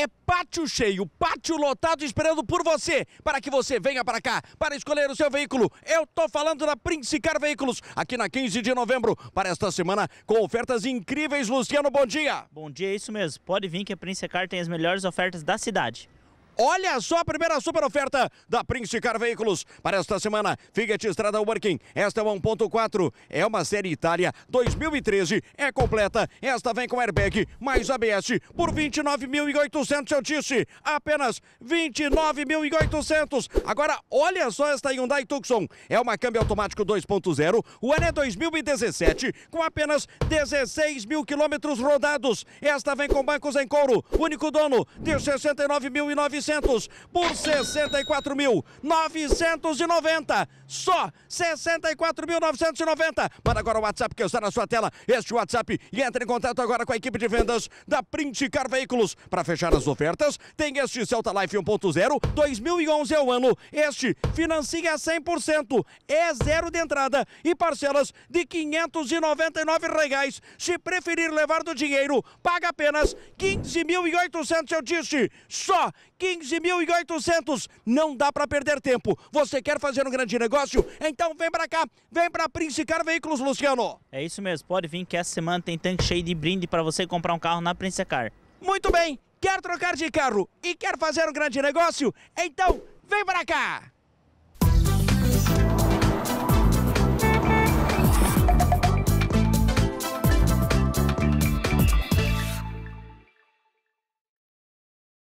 É pátio cheio, pátio lotado esperando por você, para que você venha para cá, para escolher o seu veículo. Eu tô falando da Prince Car Veículos, aqui na 15 de novembro, para esta semana, com ofertas incríveis. Luciano, bom dia. Bom dia, é isso mesmo. Pode vir que a Prince Car tem as melhores ofertas da cidade. Olha só a primeira super oferta da Prince Car Veículos para esta semana. Fiat Estrada Working, esta é 1.4, é uma série Itália 2013, é completa. Esta vem com airbag mais ABS por 29.800, eu disse, apenas 29.800. Agora olha só esta Hyundai Tucson, é uma câmbio automático 2.0, o ano é 2017, com apenas 16 mil quilômetros rodados. Esta vem com bancos em couro, único dono de 69.900. 900 por 64.990. Só 64.990. Para agora o WhatsApp que está na sua tela. Este WhatsApp e entre em contato agora com a equipe de vendas da Print Car Veículos. Para fechar as ofertas, tem este Celta Life 1.0, 2011 é o ano. Este financia 100%, é zero de entrada e parcelas de 599 reais. Se preferir levar do dinheiro, paga apenas 15.800, eu disse. Só 15.800. Não dá para perder tempo. Você quer fazer um grande negócio? Então vem para cá, vem para Prince Car Veículos, Luciano. É isso mesmo, pode vir que essa semana tem tanque cheio de brinde para você comprar um carro na Prince Car. Muito bem, quer trocar de carro e quer fazer um grande negócio? Então vem para cá.